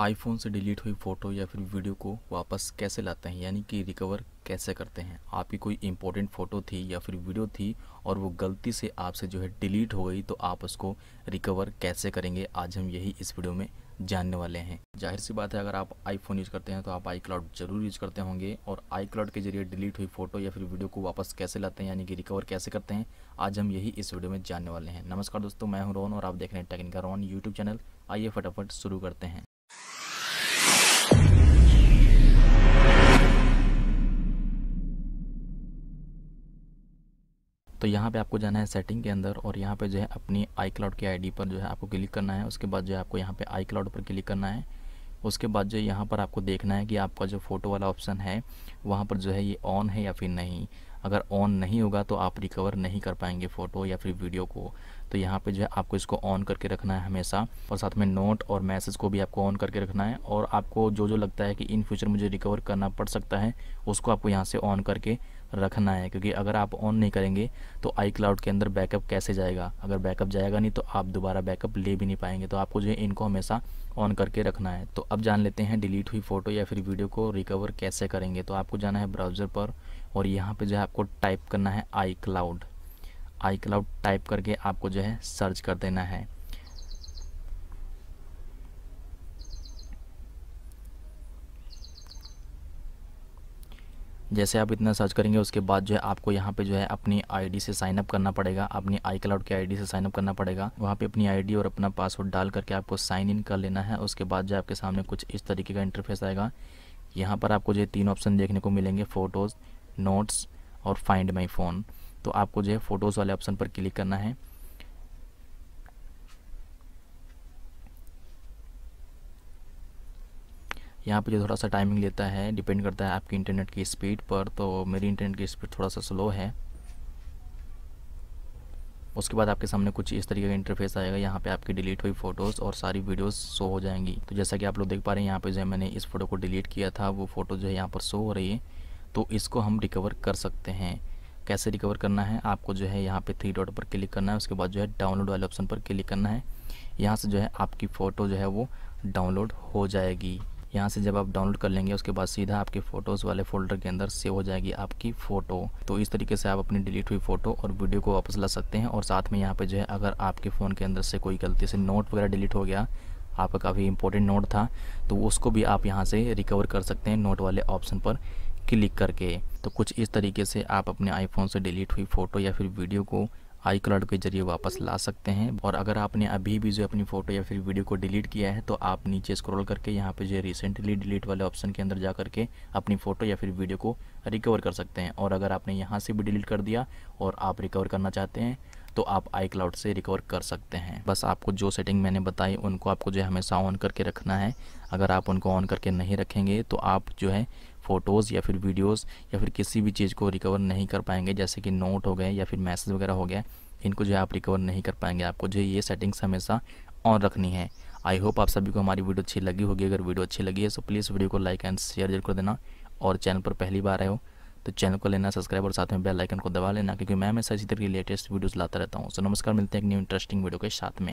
iPhone से delete हुई photo या फिर वीडियो को वापस कैसे लाते हैं यानी कि रिकवर कैसे करते हैं आपकी कोई इंपॉर्टेंट फ़ोटो थी या फिर वीडियो थी और वो गलती से आपसे जो है डिलीट हो गई तो आप उसको रिकवर कैसे करेंगे आज हम यही इस वीडियो में जानने वाले हैं जाहिर सी बात है अगर आप आईफोन यूज़ करते हैं तो आप आई जरूर यूज़ करते होंगे और आई के जरिए डिलीट हुई फोटो या फिर वीडियो को वापस कैसे लाते हैं यानी कि रिकवर कैसे करते हैं आज हम यही इस वीडियो में जानने वाले हैं नमस्कार दोस्तों मैं हूँ रोहन और आप देख रहे हैं टेक्निका रोहन यूट्यूब चैनल आइए फटाफट शुरू करते हैं तो यहाँ पे आपको जाना है सेटिंग के अंदर और यहाँ पे जो है अपनी आई क्लाउड की आईडी पर जो है आपको क्लिक करना है उसके बाद जो है आपको यहाँ पे आई क्लाउड पर क्लिक करना है उसके बाद जो यहाँ पर आपको देखना है कि आपका जो फ़ोटो वाला ऑप्शन है वहाँ पर जो है ये ऑन है या फिर नहीं अगर ऑन नहीं होगा तो आप रिकवर नहीं कर पाएंगे फ़ोटो या फिर वीडियो को तो यहाँ पे जो है आपको इसको ऑन करके रखना है हमेशा और साथ में नोट और मैसेज को भी आपको ऑन करके रखना है और आपको जो जो लगता है कि इन फ्यूचर मुझे रिकवर करना पड़ सकता है उसको आपको यहाँ से ऑन करके रखना है क्योंकि अगर आप ऑन नहीं करेंगे तो आई क्लाउड के अंदर बैकअप कैसे जाएगा अगर बैकअप जाएगा नहीं तो आप दोबारा बैकअप ले भी नहीं पाएंगे तो आपको जो है इनको हमेशा ऑन करके रखना है तो अब जान लेते हैं डिलीट हुई फ़ोटो या फिर वीडियो को रिकवर कैसे करेंगे तो आपको जाना है ब्राउज़र पर और यहाँ पर जो है आपको टाइप करना है iCloud iCloud type करके आपको जो है सर्च कर देना है जैसे आप इतना सर्च करेंगे उसके बाद जो है आपको यहाँ पे जो है अपनी आईडी से साइन अप करना पड़ेगा अपनी आई क्लाउड की आईडी से साइन अप करना पड़ेगा वहाँ पे अपनी आईडी और अपना पासवर्ड डाल करके आपको साइन इन कर लेना है उसके बाद जो आपके सामने कुछ इस तरीके का इंटरफेस आएगा यहाँ पर आपको जो तीन ऑप्शन देखने को मिलेंगे फ़ोटोज़ नोट्स और फाइंड माई फ़ोन तो आपको जो है फ़ोटोज़ वाले ऑप्शन पर क्लिक करना है यहाँ पे जो थोड़ा सा टाइमिंग लेता है डिपेंड करता है आपकी इंटरनेट की स्पीड पर तो मेरी इंटरनेट की स्पीड थोड़ा सा स्लो है उसके बाद आपके सामने कुछ इस तरीके का इंटरफेस आएगा यहाँ पे आपकी डिलीट हुई फ़ोटोज़ और सारी वीडियोस शो हो जाएंगी तो जैसा कि आप लोग देख पा रहे हैं यहाँ पे जो है मैंने इस फोटो को डिलीट किया था वो फ़ोटो जो है यहाँ पर शो हो रही है तो इसको हम रिकवर कर सकते हैं कैसे रिकवर करना है आपको जो है यहाँ पे थ्री डॉट पर क्लिक करना है उसके बाद जो है डाउनलोड वाले ऑप्शन पर क्लिक करना है यहाँ से जो है आपकी फ़ोटो जो है वो डाउनलोड हो जाएगी यहाँ से जब आप डाउनलोड कर लेंगे उसके बाद सीधा आपके फोटोज़ वाले फोल्डर के अंदर सेव हो जाएगी आपकी फ़ोटो तो इस तरीके से आप अपनी डिलीट हुई फ़ोटो और वीडियो को वापस ला सकते हैं और साथ में यहाँ पे जो है अगर आपके फ़ोन के अंदर से कोई गलती से नोट वगैरह डिलीट हो गया आपका काफ़ी इंपॉर्टेंट नोट था तो उसको भी आप यहाँ से रिकवर कर सकते हैं नोट वाले ऑप्शन पर क्लिक करके तो कुछ इस तरीके से आप अपने आईफोन से डिलीट हुई फ़ोटो या फिर वीडियो को आई क्लाउड के जरिए वापस ला सकते हैं और अगर आपने अभी भी जो अपनी फ़ोटो या फिर वीडियो को डिलीट किया है तो आप नीचे स्क्रॉल करके यहाँ पे जो रिसेंटली डिलीट वाले ऑप्शन के अंदर जा करके अपनी फ़ोटो या फिर वीडियो को रिकवर कर सकते हैं और अगर आपने यहाँ से भी डिलीट कर दिया और आप रिकवर करना चाहते हैं तो आप आई क्लाउड से रिकवर कर सकते हैं बस आपको जो सेटिंग मैंने बताई उनको आपको जो है हमेशा ऑन करके रखना है अगर आप उनको ऑन करके नहीं रखेंगे तो आप जो है फ़ोटोज़ या फिर वीडियोज़ या फिर किसी भी चीज़ को रिकवर नहीं कर पाएंगे जैसे कि नोट हो गए या फिर मैसेज वगैरह हो गया इनको जो है आप रिकवर नहीं कर पाएंगे आपको जो है ये सेटिंग्स हमेशा ऑन रखनी है आई होप आप सभी को हमारी वीडियो अच्छी लगी होगी अगर वीडियो अच्छी लगी है तो प्लीज़ वीडियो को लाइक एंड शेयर जरूर कर देना और चैनल पर पहली बार आए हो तो चैनल को लेना सब्सक्राइब और साथ में बेल आइकन को दबा लेना क्योंकि मैं हमेशा इसी तरह की लेटेस्ट वीडियोस लाता रहता हूँ सो नमस्कार मिलते हैं एक न्यू इंटरेस्टिंग वीडियो के साथ में